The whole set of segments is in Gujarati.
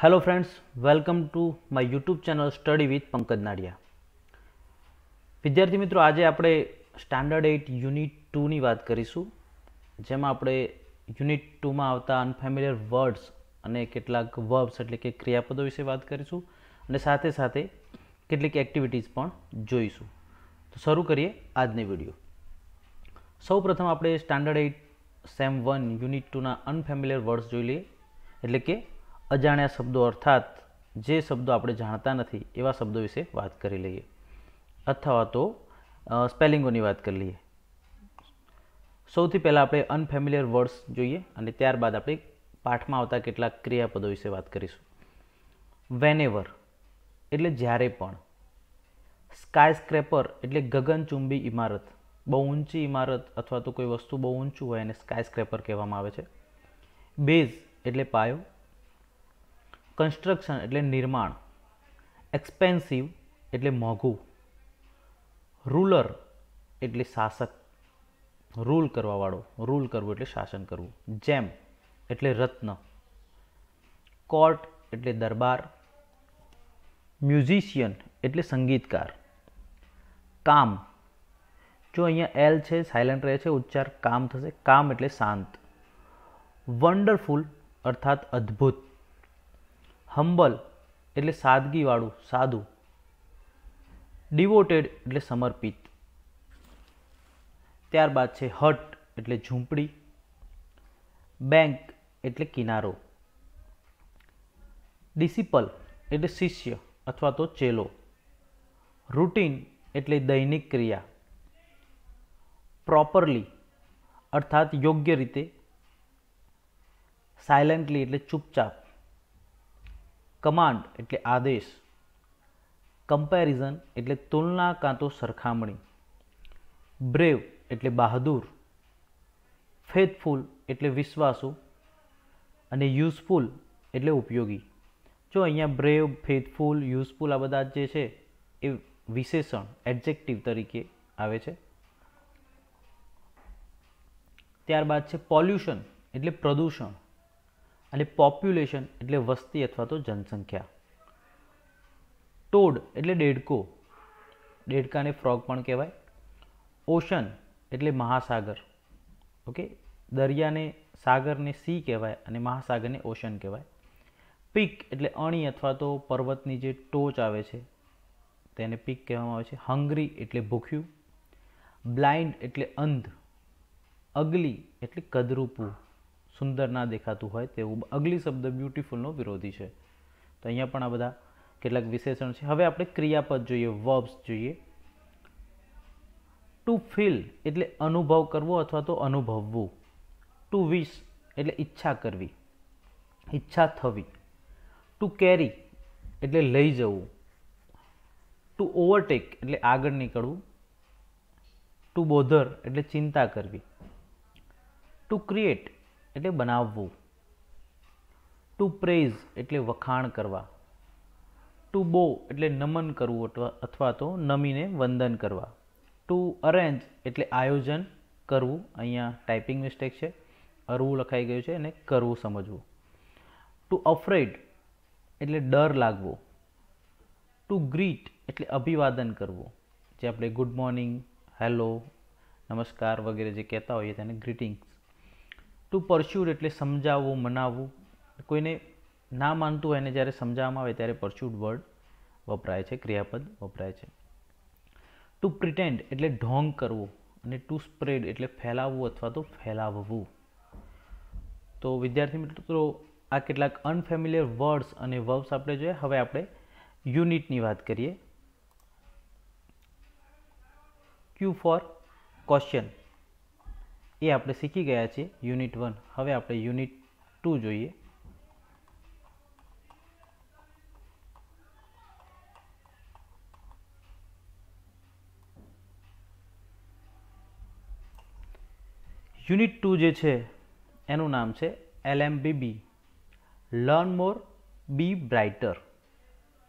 Hello friends welcome to my YouTube channel study with Pankaj Nadiya વિદ્યાર્થી મિત્રો આજે આપણે સ્ટાન્ડર્ડ એઇટ યુનિટ ટુની વાત કરીશું જેમાં આપણે યુનિટ ટુમાં આવતા અનફેમિલિયર વર્ડ્સ અને કેટલાક વર્બ્સ એટલે કે ક્રિયાપદો વિશે વાત કરીશું અને સાથે સાથે કેટલીક એક્ટિવિટીઝ પણ જોઈશું તો શરૂ કરીએ આજની વિડીયો સૌ પ્રથમ આપણે standard eight sem one unit ટુના અનફેમિલિયર વર્ડ્સ જોઈ લઈએ એટલે કે અજાણ્યા શબ્દો અર્થાત જે શબ્દો આપણે જાણતા નથી એવા શબ્દો વિશે વાત કરી લઈએ અથવા તો સ્પેલિંગોની વાત કરી લઈએ સૌથી પહેલાં આપણે અનફેમિલિયર વર્ડ્સ જોઈએ અને ત્યારબાદ આપણે પાઠમાં આવતા કેટલાક ક્રિયાપદો વિશે વાત કરીશું વેનેવર એટલે જ્યારે પણ સ્કાય સ્ક્રેપર એટલે ગગનચુંબી ઇમારત બહુ ઊંચી ઇમારત અથવા તો કોઈ વસ્તુ બહુ ઊંચું હોય એને સ્કાય સ્ક્રેપર કહેવામાં આવે છે બેઝ એટલે પાયો કન્સ્ટ્રક્શન એટલે નિર્માણ એક્સપેન્સિવ એટલે મોંઘું રૂલર એટલે શાસક રૂલ કરવાવાળો રૂલ કરવું એટલે શાસન કરવું જેમ એટલે રત્ન કોર્ટ એટલે દરબાર મ્યુઝિશિયન એટલે સંગીતકાર કામ જો અહીંયા એલ છે સાયલન્ટ રહે છે ઉચ્ચાર કામ થશે કામ એટલે શાંત વન્ડરફુલ અર્થાત અદ્ભુત હમ્બલ એટલે સાદગીવાળું સાદું ડિવોટેડ એટલે સમર્પિત ત્યારબાદ છે હટ એટલે ઝૂંપડી બેંક એટલે કિનારો ડિસિપલ એટલે શિષ્ય અથવા તો ચેલો રૂટીન એટલે દૈનિક ક્રિયા પ્રોપરલી અર્થાત યોગ્ય રીતે સાયલેન્ટલી એટલે ચૂપચાપ કમાન્ડ એટલે આદેશ કમ્પેરિઝન એટલે તુલના કાં તો સરખામણી બ્રેવ એટલે બહાદુર ફેથફુલ એટલે વિશ્વાસુ અને યુઝફુલ એટલે ઉપયોગી જો અહીંયા બ્રેવ ફેથફુલ યુઝફુલ આ બધા જે છે એ વિશેષણ એડજેક્ટિવ તરીકે આવે છે ત્યારબાદ છે પોલ્યુશન એટલે પ્રદૂષણ અને પોપ્યુલેશન એટલે વસ્તી અથવા તો જનસંખ્યા ટોડ એટલે ડેડકો ડેડકાને ફ્રોગ પણ કહેવાય ઓશન એટલે મહાસાગર ઓકે દરિયાને સાગરને સી કહેવાય અને મહાસાગરને ઓશન કહેવાય પીક એટલે અણી અથવા તો પર્વતની જે ટોચ આવે છે તેને પીક કહેવામાં આવે છે હંગ્રી એટલે ભૂખ્યું બ્લાઇન્ડ એટલે અંધ અગલી એટલે કદરૂપું સુંદર ના દેખાતું હોય તેવું અગલી શબ્દ બ્યુટિફુલનો વિરોધી છે તો અહીંયા પણ આ બધા કેટલાક વિશેષણ છે હવે આપણે ક્રિયાપદ જોઈએ વર્બ્સ જોઈએ ટુ ફીલ એટલે અનુભવ કરવો અથવા તો અનુભવવું ટુ વિશ એટલે ઈચ્છા કરવી ઈચ્છા થવી ટુ કેરી એટલે લઈ જવું ટુ ઓવરટેક એટલે આગળ નીકળવું ટુ બોધર એટલે ચિંતા કરવી ટુ ક્રિએટ એટલે બનાવવું ટુ પ્રેઝ એટલે વખાણ કરવા ટુ બો એટલે નમન કરવું અથવા તો નમીને વંદન કરવા ટુ અરેન્જ એટલે આયોજન કરવું અહીંયા ટાઈપિંગ મિસ્ટેક છે અરવું લખાઈ ગયું છે અને કરવું સમજવું ટુ અફ્રેડ એટલે ડર લાગવો ટુ ગ્રીટ એટલે અભિવાદન કરવું જે આપણે ગુડ મોર્નિંગ હેલો નમસ્કાર વગેરે જે કહેતા હોઈએ તેને ગ્રીટિંગ ટુ પરસ્યુડ એટલે સમજાવવું મનાવવું કોઈને ના માનતું હોય એને જ્યારે સમજાવવામાં આવે ત્યારે પરસ્યુડ વર્ડ વપરાય છે ક્રિયાપદ વપરાય છે ટુ પ્રિટેન્ડ એટલે ઢોંગ કરવું અને ટુ સ્પ્રેડ એટલે ફેલાવવું અથવા તો ફેલાવવું તો વિદ્યાર્થી મિત્રો આ કેટલાક અનફેમિલિયર વર્ડ્સ અને વર્બ્સ આપણે જોઈએ હવે આપણે યુનિટની વાત કરીએ ક્યુ ફોર ક્વેશ્ચન એ આપણે શીખી ગયા છીએ યુનિટ વન હવે આપણે યુનિટ ટુ જોઈએ યુનિટ ટુ જે છે એનું નામ છે L LMBB learn more be brighter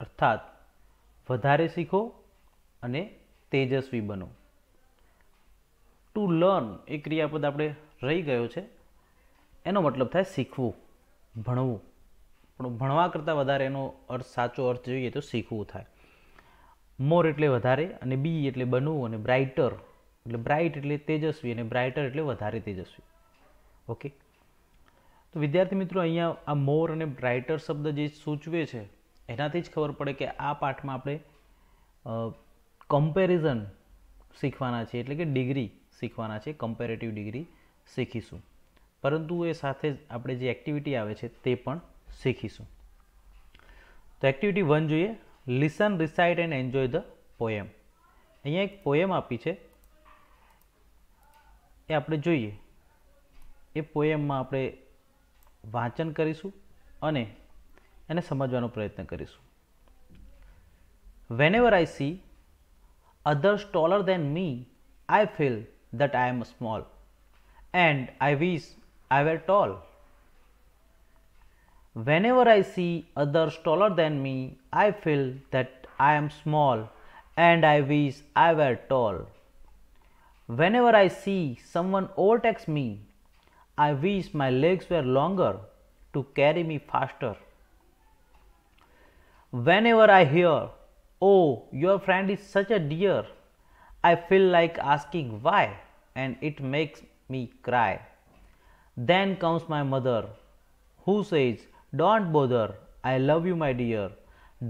અર્થાત વધારે શીખો અને તેજસ્વી બનો ટુ લર્ન એ ક્રિયાપદ આપણે રહી ગયો છે એનો મતલબ થાય શીખવું ભણવું પણ ભણવા કરતાં વધારે એનો અર્થ સાચો અર્થ જોઈએ તો શીખવું થાય મોર એટલે વધારે અને બી એટલે બનવું અને બ્રાઇટર એટલે બ્રાઇટ એટલે તેજસ્વી અને બ્રાઇટર એટલે વધારે તેજસ્વી ઓકે તો વિદ્યાર્થી મિત્રો અહીંયા આ મોર અને બ્રાઇટર શબ્દ જે સૂચવે છે એનાથી જ ખબર પડે કે આ પાઠમાં આપણે કમ્પેરિઝન શીખવાના છે એટલે કે ડિગ્રી શીખવાના છે કમ્પેરેટિવ ડિગ્રી શીખીશું પરંતુ એ સાથે જ આપણે જે એક્ટિવિટી આવે છે તે પણ શીખીશું તો એક્ટિવિટી વન જોઈએ listen recite and enjoy the poem અહીંયા એક પોએમ આપી છે એ આપણે જોઈએ એ પોએમમાં આપણે વાંચન કરીશું અને એને સમજવાનો પ્રયત્ન કરીશું whenever I see others taller than me I feel that I am small and I wish I were tall. Whenever I see others taller than me, I feel that I am small and I wish I were tall. Whenever I see someone overtakes me, I wish my legs were longer to carry me faster. Whenever I hear, Oh, your friend is such a dear, I feel like asking why and it makes me cry. Then comes my mother who says, Don't bother, I love you, my dear.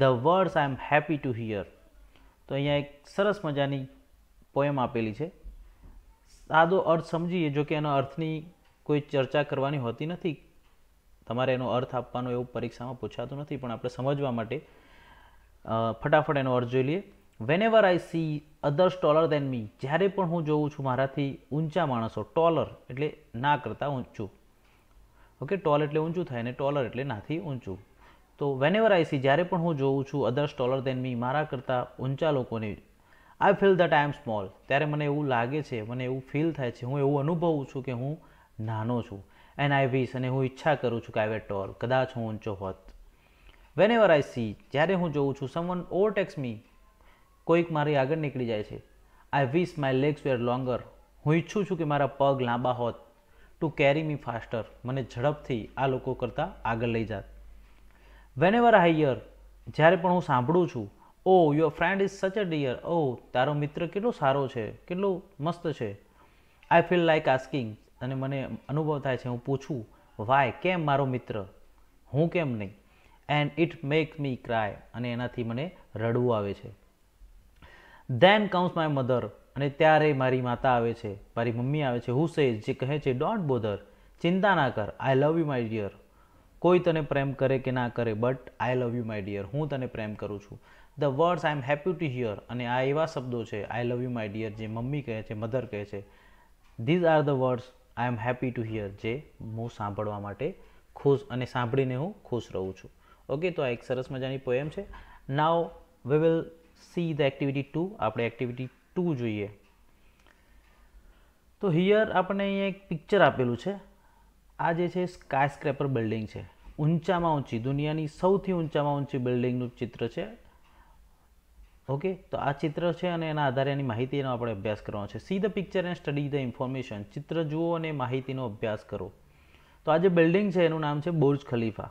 The words I am happy to hear. તો અહીંયા એક સરસ મજાની પોએમ આપેલી છે સાદો અર્થ સમજીએ જો કે એના અર્થની કોઈ ચર્ચા કરવાની હોતી નથી તમારે એનો અર્થ આપવાનો એવું પરીક્ષામાં પૂછાતું નથી પણ આપણે સમજવા માટે ફટાફટ એનો અર્થ જોઈ લઈએ whenever I see others taller than me જ્યારે પણ હું જોઉં છું મારાથી ઊંચા માણસો ટોલર એટલે ના કરતાં ઊંચું ઓકે ટોલ એટલે ઊંચું થાય અને ટોલર એટલે નાથી ઊંચું તો વેનેવર આઈ સી જ્યારે પણ હું જોઉં છું અધર્સ ટોલર દેન મી મારા કરતાં ઊંચા લોકોને I feel that I am small ત્યારે મને એવું લાગે છે મને એવું ફીલ થાય છે હું એવું અનુભવું છું કે હું નાનો છું એન્ડ આઈ વીસ અને હું ઈચ્છા કરું છું કે આઈ વે ટોલ કદાચ હું ઊંચો હોત વેન એવર આઈ સી જ્યારે હું જોઉં છું સમવન ઓવરટેક્સ મી કોઈક મારી આગળ નીકળી જાય છે I wish my legs were longer હું ઈચ્છું છું કે મારા પગ લાંબા હોત ટુ કેરી મી ફાસ્ટર મને ઝડપથી આ લોકો કરતાં આગળ લઈ જાત વેન એવર આઈ યર જ્યારે પણ હું સાંભળું છું ઓ યોર ફ્રેન્ડ ઇઝ સચ અ ડિયર ઓ તારો મિત્ર કેટલો સારો છે કેટલો મસ્ત છે આઈ ફીલ લાઈક આસ્કિંગ અને મને અનુભવ થાય છે હું પૂછું વાય કેમ મારો મિત્ર હું કેમ નહીં and it make me cry અને એનાથી મને રડવું આવે છે દેન કમ્સ માય મધર અને ત્યારે મારી માતા આવે છે મારી મમ્મી આવે છે હું સેઝ જે કહે છે ડોન્ટ બોધર ચિંતા ના કર I love you my dear કોઈ તને પ્રેમ કરે કે ના કરે but I love you my dear હું તને પ્રેમ કરું છું the words I am happy to hear અને આ એવા શબ્દો છે I love you my dear જે મમ્મી કહે છે મધર કહે છે these are the words I am happy to hear જે હું સાંભળવા માટે ખુશ અને સાંભળીને હું ખુશ રહું છું ઓકે તો આ એક સરસ મજાની પોએમ છે now we will see the activity two આપણે એક્ટિવિટી ટુ જોઈએ તો હિયર આપણને અહીંયા એક પિક્ચર આપેલું છે આ જે છે સ્કાય સ્ક્રેપર બિલ્ડિંગ છે ઊંચામાં ઊંચી દુનિયાની સૌથી ઊંચામાં ઊંચી બિલ્ડિંગનું ચિત્ર છે ઓકે તો આ ચિત્ર છે અને એના આધારે એની માહિતીનો આપણે અભ્યાસ કરવાનો છે see the picture and study the information ચિત્ર જુઓ અને માહિતીનો અભ્યાસ કરો તો આ જે બિલ્ડિંગ છે એનું નામ છે Burj Khalifa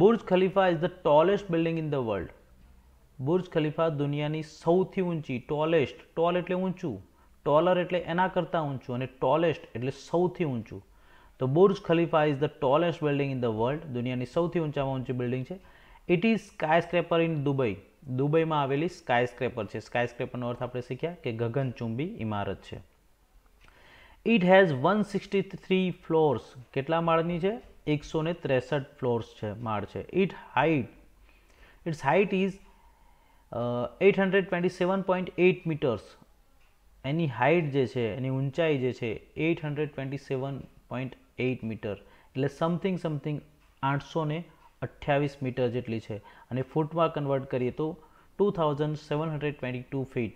Burj Khalifa is the tallest building in the world Burj Khalifa દુનિયાની સૌથી ઊંચી ટોલેસ્ટ ટોલ એટલે ઊંચું ટોલર એટલે એના કરતાં ઊંચું અને ટોલેસ્ટ એટલે સૌથી ઊંચું તો Burj Khalifa is the tallest building in the world દુનિયાની સૌથી ઊંચામાં ઊંચી બિલ્ડિંગ છે it is skyscraper in Dubai દુબઈમાં આવેલી સ્કાયસ્ક્રેપર છે સ્કાયસ્ક્રેપરનો અર્થ આપણે શીખ્યા કે ગગનચુંબી ઇમારત છે it has one sixty three floors કેટલા માળની છે એકસો ને ત્રેસઠ ફ્લોર્સ છે માળ છે it height it's height is uh, 827.8 metres એની હાઇટ જે છે એની ઊંચાઈ જે છે 827.8 મીટર એટલે સમથિંગ સમથિંગ આઠસો ને અઠ્યાવીસ મીટર જેટલી છે અને ફૂટમાં કન્વર્ટ કરીએ તો two thousand seven hundred twenty two feet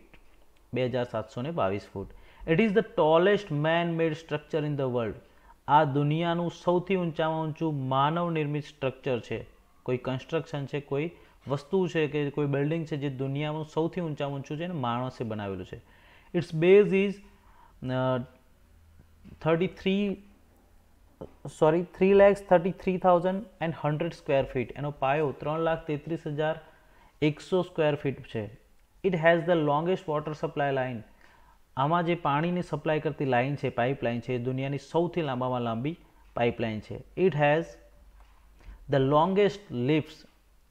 બે હજાર સાતસો ને બાવીસ ફૂટ it is the tallest man made structure in the world આ દુનિયાનું સૌથી ઊંચામાં ઊંચું માનવ નિર્મિત સ્ટ્રક્ચર છે કોઈ કન્સ્ટ્રક્શન છે કોઈ વસ્તુ છે કે કોઈ બિલ્ડિંગ છે જે દુનિયામાં સૌથી ઊંચા ઊંચું છે અને માણસે બનાવેલું છે it's base is thirty three sorry three lakhs thirty three thousand and hundred square feet એનો પાયો ત્રણ લાખ તેત્રીસ હજાર એકસો સ્ક્વેર ફીટ છે it has the longest water supply line આમાં જે પાણીની સપ્લાય કરતી લાઇન છે પાઇપલાઇન છે એ દુનિયાની સૌથી લાંબામાં લાંબી પાઇપલાઇન છે it has the longest lift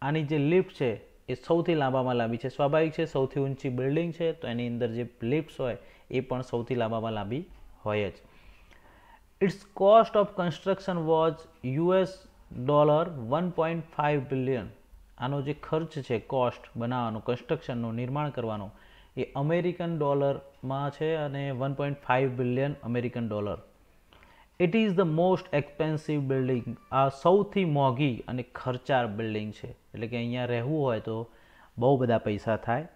આની જે લિફ્ટ છે એ સૌથી લાંબામાં લાંબી છે સ્વાભાવિક છે સૌથી ઊંચી બિલ્ડિંગ છે તો એની અંદર જે લિફ્ટ હોય એ પણ સૌથી લાંબામાં લાંબી હોય જ its cost of construction was US dollar one point five billion આનો જે ખર્ચ છે કોસ્ટ બનાવવાનો કન્સ્ટ્રક્શનનું નિર્માણ કરવાનો એ અમેરિકન ડોલરમાં છે અને one point five billion American dollar it is the most expensive building આ સૌથી મોંઘી અને ખર્ચાળ બિલ્ડિંગ છે એટલે કે અહીંયા રહેવું હોય તો બહુ બધા પૈસા થાય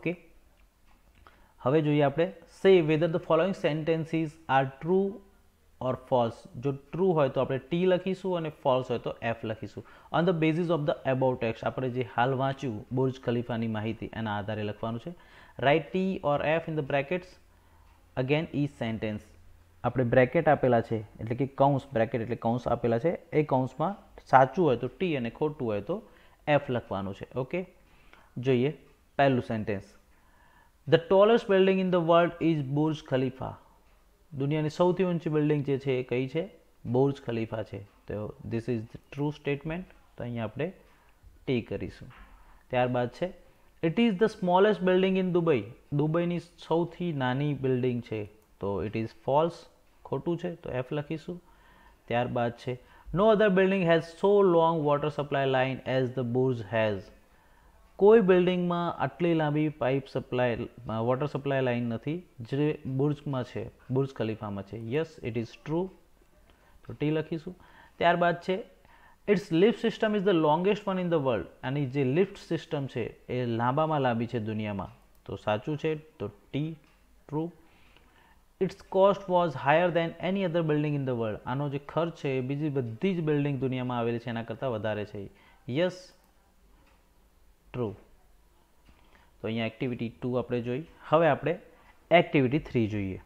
ઓકે હવે જોઈએ આપણે say whether the following sentences are true or false જો ટ્રુ હોય તો આપણે ટી લખીશું અને ફોલ્સ હોય તો એફ લખીશું on the basis of the about text આપણે જે હાલ વાંચ્યું બુર્જ ખલીફાની માહિતી એના આધારે લખવાનું છે write T or F in the brackets again ઇ સેન્ટેન્સ આપણે બ્રેકેટ આપેલા છે એટલે કે કૌંસ બ્રેકેટ એટલે કૌંસ આપેલા છે એ કૌંસમાં સાચું હોય તો ટી અને ખોટું હોય તો એફ લખવાનું છે ઓકે જોઈએ પહેલું sentence the tallest building in the world is Burj Khalifa દુનિયાની સૌથી ઊંચી બિલ્ડિંગ જે છે એ કઈ છે બુર્જ ખલીફા છે તો this is the true statement તો અહીંયા આપણે ટી કરીશું ત્યારબાદ છે it is the smallest building in Dubai દુબઈની સૌથી નાની બિલ્ડિંગ છે તો ઇટ ઇઝ ફોલ્સ ખોટું છે તો એફ લખીશું ત્યારબાદ છે no other building has so long water supply line as the Burj has કોઈ બિલ્ડિંગમાં આટલી લાંબી pipe supply water supply line નથી જે બુર્જમાં છે બુર્જ ખલીફામાં છે યસ ઇટ ઇઝ ટ્રુ તો ટી લખીશું ત્યારબાદ છે its lift system is the longest one in the world અને જે લિફ્ટ સિસ્ટમ છે એ લાંબામાં લાંબી છે દુનિયામાં તો સાચું છે તો T true its cost was higher than any other building in the world આનો જે ખર્ચ છે એ બીજી બધી જ બિલ્ડિંગ દુનિયામાં આવેલી છે એના કરતાં વધારે છે યસ ટ્રુ તો અહીંયા એક્ટિવિટી ટુ આપણે જોઈ હવે આપણે એક્ટિવિટી થ્રી જોઈએ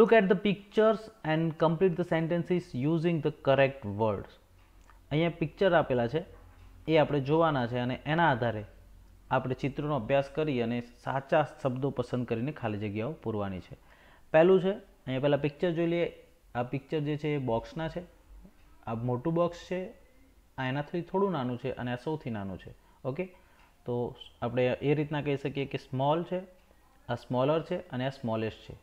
look at the pictures and complete the sentences using the correct words અહીંયા પિક્ચર આપેલા છે એ આપણે જોવાના છે અને એના આધારે આપણે ચિત્રોનો અભ્યાસ કરી અને સાચા શબ્દો પસંદ કરીને ખાલી જગ્યાઓ પૂરવાની છે પહેલું છે અહીંયા પહેલાં પિક્ચર જોઈ લઈએ આ પિક્ચર જે છે એ બોક્સના છે આ મોટું બોક્સ છે આ એનાથી થોડું નાનું છે અને આ સૌથી નાનું છે ઓકે તો આપણે એ રીતના કહી શકીએ કે સ્મોલ છે આ સ્મોલર છે અને આ સ્મોલેસ્ટ છે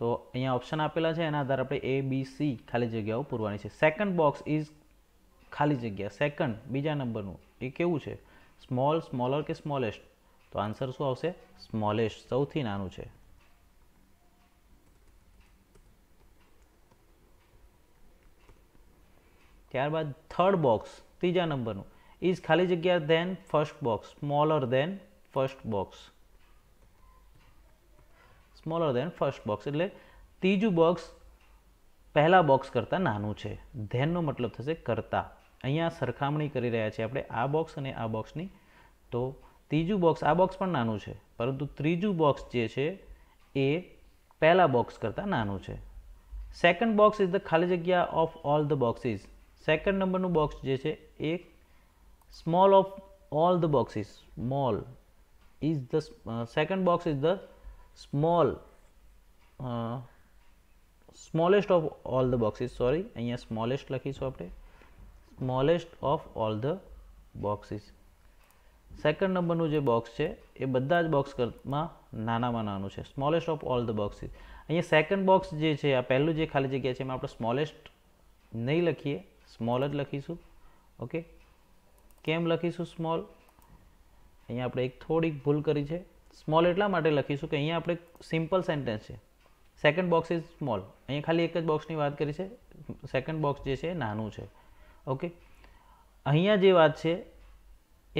તો અહીંયા ઓપ્શન આપેલા છે એના આધારે આપણે એ બી સી ખાલી જગ્યાઓ પૂરવાની છે સેકન્ડ બોક્સ ઇઝ ખાલી જગ્યા સેકન્ડ બીજા નંબરનું એ કેવું છે સ્મોલ સ્મોલર કે સ્મોલેસ્ટ તો આન્સર શું આવશે સ્મોલેસ્ટ સૌથી નાનું છે ત્યારબાદ થર્ડ બોક્સ ત્રીજા નંબરનું ઇઝ ખાલી જગ્યા than first box smaller than first box smaller than first box એટલે ત્રીજું બોક્સ પહેલા બોક્સ કરતાં નાનું છે ધેનનો મતલબ થશે કરતાં અહીંયા સરખામણી કરી રહ્યા છીએ આપણે આ બોક્સ અને આ બોક્સની તો ત્રીજું બોક્સ આ બોક્સ પણ નાનું છે પરંતુ ત્રીજું બોક્સ જે છે એ પહેલાં બોક્સ કરતાં નાનું છે સેકન્ડ બોક્સ ઇઝ ધ ખાલી જગ્યા of all the boxes second નંબરનું બોક્સ જે છે એ small of all the boxes small is the second box is the small smallest of all the boxes sorry અહીંયા સ્મોલેસ્ટ લખીશું આપણે smallest of all the boxes second નંબરનું જે બોક્સ છે એ બધા જ બોક્સ કરતાં નાનામાં નાનું છે smallest of all the boxes અહીંયા સેકન્ડ બોક્સ જે છે આ પહેલું જે ખાલી જગ્યા છે એમાં આપણે સ્મોલેસ્ટ નહીં લખીએ સ્મોલ જ લખીશું ઓકે કેમ લખીશું સ્મોલ અહીંયા આપણે એક થોડીક ભૂલ કરી છે સ્મોલ એટલા માટે લખીશું કે અહીંયા આપણે સિમ્પલ સેન્ટેન્સ છે સેકન્ડ બોક્સ ઇઝ સ્મોલ અહીંયા ખાલી એક જ બોક્સની વાત કરી છે સેકન્ડ બોક્સ જે છે નાનું છે ઓકે અહીંયા જે વાત છે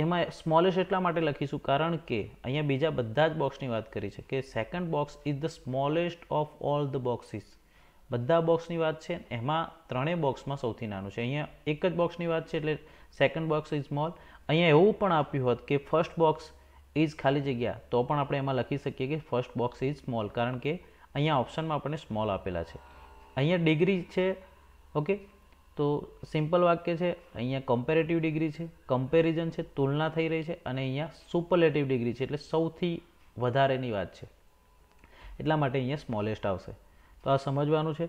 એમાં સ્મોલેસ્ટ એટલા માટે લખીશું કારણ કે અહીંયા બીજા બધા જ બોક્સની વાત કરી છે કે second box is the smallest of all the boxes બધા બોક્સની વાત છે એમાં ત્રણેય બોક્સમાં સૌથી નાનું છે અહીંયા એક જ બોક્સની વાત છે એટલે સેકન્ડ બોક્સ ઇઝ સ્મોલ અહીંયા એવું પણ આપ્યું હોત કે ફર્સ્ટ બોક્સ ઇઝ ખાલી જગ્યા તો પણ આપણે એમાં લખી શકીએ કે ફર્સ્ટ બોક્સ ઇઝ સ્મોલ કારણ કે અહીંયા ઓપ્શનમાં આપણને સ્મોલ આપેલા છે અહીંયા ડિગ્રી છે ઓકે તો સિમ્પલ વાક્ય છે અહીંયા કમ્પેરેટિવ ડિગ્રી છે કમ્પેરિઝન છે તુલના થઈ રહી છે અને અહીંયા સુપરલેટિવ ડિગ્રી છે એટલે સૌથી વધારેની વાત છે એટલા માટે અહીંયા સ્મોલેસ્ટ આવશે તો આ સમજવાનું છે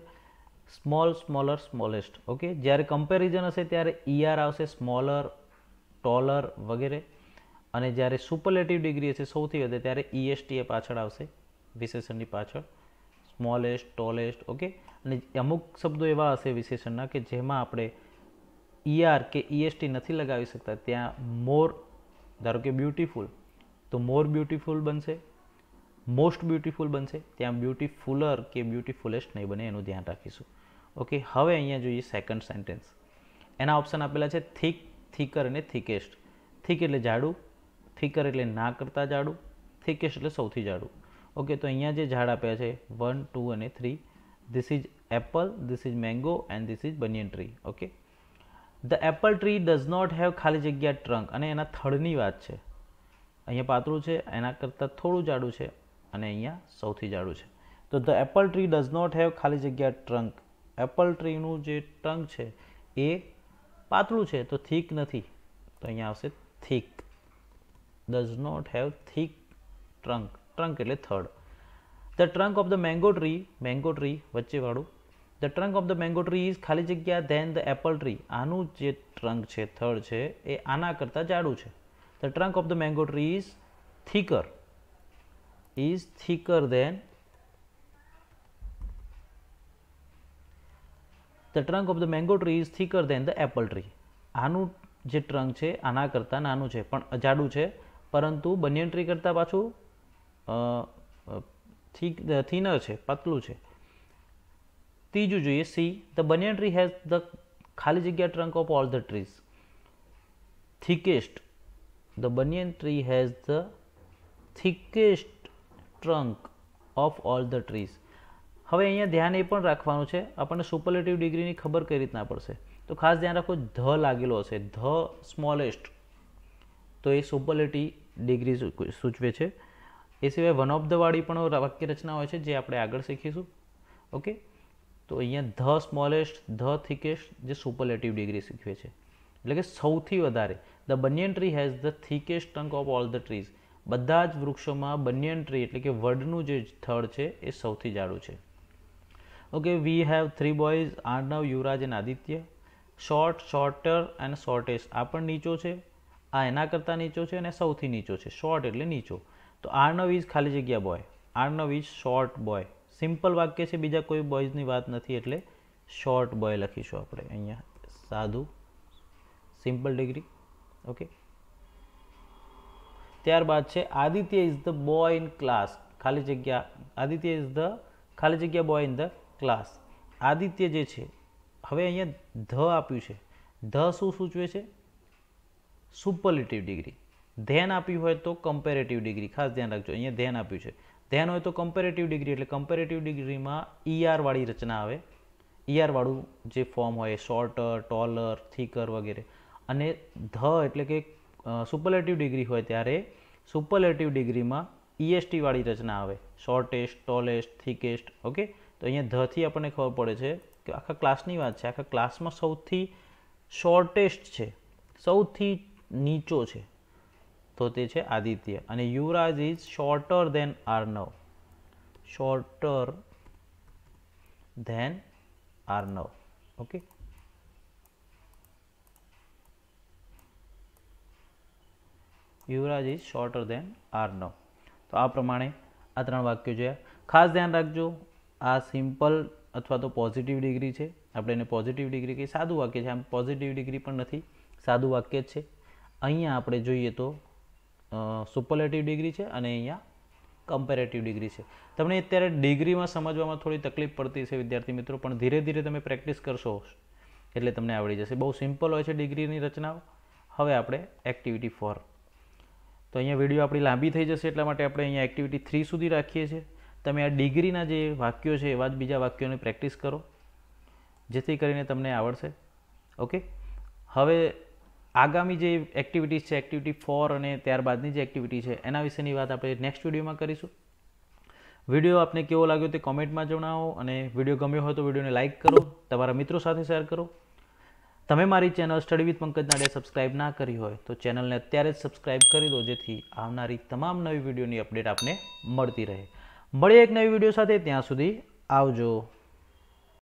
સ્મોલ સ્મોલર સ્મોલેસ્ટ ઓકે જ્યારે કમ્પેરિઝન હશે ત્યારે ઈઆર e આવશે સ્મોલર ટોલર વગેરે અને જ્યારે સુપરલેટિવ ડિગ્રી હશે સૌથી વધે ત્યારે ઈએસટી e એ પાછળ આવશે વિશેષણની પાછળ સ્મોલેસ્ટ ટોલેસ્ટ ઓકે અને અમુક શબ્દો એવા હશે વિશેષણના કે જેમાં આપણે ઈઆર e કે ઈએસટી e નથી લગાવી શકતા ત્યાં મોર ધારો કે બ્યુટીફુલ તો મોર બ્યુટીફુલ બનશે મોસ્ટ બ્યુટીફુલ બનશે ત્યાં બ્યુટીફુલર કે બ્યુટીફુલેસ્ટ નહીં બને એનું ધ્યાન રાખીશું ઓકે હવે અહીંયા જોઈએ સેકન્ડ સેન્ટેન્સ એના ઓપ્શન આપેલા છે થીક થીકર અને થીકેસ્ટ થીક એટલે જાડું થીકર એટલે ના કરતા જાડું થીકેસ્ટ એટલે સૌથી જાડું ઓકે તો અહીંયા જે ઝાડ આપ્યા છે વન ટુ અને three this is apple this is mango and this is banyan tree okay the apple tree does not have ખાલી જગ્યા trunk અને એના થડની વાત છે અહીંયા પાતળું છે એના કરતાં થોડું જાડું છે અને અહીંયા સૌથી જાડું છે તો the apple tree does not have ખાલી જગ્યા ટ્રંક એપલ ટ્રીનું જે ટ્રંક છે એ પાતળું છે તો થીક નથી તો અહીંયા આવશે thick does not have thick trunk trunk એટલે થડ the trunk of the mango tree mango tree વચ્ચેવાળું the trunk of the mango tree is ખાલી જગ્યા ધેન ધ એપલ ટ્રી આનું જે ટ્રંક છે થડ છે એ આના કરતાં જાડું છે the trunk of the mango tree is thicker is thicker than the trunk of the mango tree is thicker than the apple tree આનું જે ટ્રંક છે આના કરતાં નાનું છે પણ અજાડું છે પરંતુ બનિયન ટ્રી કરતાં પાછું થીક થિનર છે પાતળું છે ત્રીજું જોઈએ see the banyan tree has the ખાલી જગ્યા trunk of all the trees thickest the banyan tree has the thickest trunk of all the trees હવે અહીંયા ધ્યાન એ પણ રાખવાનું છે આપણને સુપરલેટિવ ડિગ્રીની ખબર કઈ રીતના પડશે તો ખાસ ધ્યાન રાખો ધ લાગેલો હશે ધ સ્મોલેસ્ટ તો એ સુપરલેટી ડિગ્રી સૂચવે છે એ સિવાય વન ઓફ ધ વાળી પણ વાક્ય રચના હોય છે જે આપણે આગળ શીખીશું ઓકે તો અહીંયા ધ સ્મોલેસ્ટ ધ થિકેસ્ટ જે સુપરલેટિવ ડિગ્રી શીખવે છે એટલે કે સૌથી વધારે the banyan tree has the thickest trunk of all the trees બધા જ વૃક્ષોમાં બનિયન ટ્રી એટલે કે વડનું જે થડ છે એ સૌથી જાડું છે okay we have three boys Arnav Yuvraj and Aditya short shorter and shortest આ પણ નીચો છે આ એના કરતાં નીચો છે અને સૌથી નીચો છે શોર્ટ એટલે નીચો તો આર નવ ઇઝ ખાલી જગ્યા boy Arnav is short boy simple વાક્ય છે બીજા કોઈ બોયઝની વાત નથી એટલે શોર્ટ બોય લખીશું આપણે અહીંયા સાધુ સિમ્પલ ડિગ્રી ઓકે ત્યારબાદ છે Aditya is the boy in class ખાલી જગ્યા આદિત્ય ઇઝ ધ ખાલી જગ્યા boy in the class Aditya જે છે હવે અહીંયા ધ આપ્યું છે ધ શું સૂચવે છે સુપરલેટિવ ડિગ્રી ધ્યાન આપ્યું હોય તો કમ્પેરેટિવ ડિગ્રી ખાસ ધ્યાન રાખજો અહીંયા ધ્યાન આપ્યું છે ધ્યાન હોય તો કમ્પેરેટિવ ડિગ્રી એટલે કમ્પેરેટિવ ડિગ્રીમાં ઈઆરવાળી રચના આવે ઈઆરવાળું e જે ફોર્મ હોય શોર્ટર ટોલર થીકર વગેરે અને ધ એટલે કે સુપરલેટિવ ડિગ્રી હોય ત્યારે સુપરલેટિવ ડિગ્રીમાં ઈએસટીવાળી રચના આવે શોર્ટેસ્ટ ટોલેસ્ટ થિકેસ્ટ ઓકે તો અહીંયા ધથી આપણને ખબર પડે છે કે આખા ક્લાસની વાત છે આખા ક્લાસમાં સૌથી શોર્ટેસ્ટ છે સૌથી નીચો છે તો તે છે આદિત્ય અને Yuvraj is shorter than Arnav shorter than Arnav okay Yuvraj is shorter than Arnav તો આ પ્રમાણે આ ત્રણ વાક્યો જોયા ખાસ ધ્યાન રાખજો આ સિમ્પલ અથવા તો પોઝિટિવ ડિગ્રી છે આપણે એને પોઝિટિવ ડિગ્રી કે સાદું વાક્ય છે આમ પોઝિટિવ ડિગ્રી પણ નથી સાદું વાક્ય જ છે અહીંયા આપણે જોઈએ તો સુપરલેટિવ ડિગ્રી છે અને અહીંયા કમ્પેરેટિવ ડિગ્રી છે તમને અત્યારે ડિગ્રીમાં સમજવામાં થોડી તકલીફ પડતી છે વિદ્યાર્થી મિત્રો પણ ધીરે ધીરે તમે પ્રેક્ટિસ કરશો એટલે તમને આવડી જશે બહુ સિમ્પલ હોય છે ડિગ્રીની રચનાઓ હવે આપણે એક્ટિવિટી ફોર તો અહીંયા વિડીયો આપણી લાંબી થઈ જશે એટલા માટે આપણે અહીંયા એક્ટિવિટી થ્રી સુધી રાખીએ છીએ તમે આ ડિગ્રીના જે વાક્યો છે એવા જ બીજા વાક્યોની પ્રેક્ટિસ કરો જેથી કરીને તમને આવડશે ઓકે હવે આગામી જે એક્ટિવિટીઝ છે એક્ટિવિટી ફોર અને ત્યારબાદની જે એક્ટિવિટી છે એના વિશેની વાત આપણે નેક્સ્ટ વિડીયોમાં કરીશું વિડીયો આપને કેવો લાગ્યો તે કોમેન્ટમાં જણાવો અને વિડીયો ગમ્યો હોય તો વિડીયોને લાઇક કરો તમારા મિત્રો સાથે શેર કરો તમે મારી channel study with Pankaj Nadiya subscribe ના કરી હોય તો ચેનલને અત્યારે જ સબસ્ક્રાઈબ કરી દો જેથી આવનારી તમામ નવી વિડીયોની અપડેટ આપને મળતી રહે મળીએ એક નવી વિડીયો સાથે ત્યાં સુધી આવજો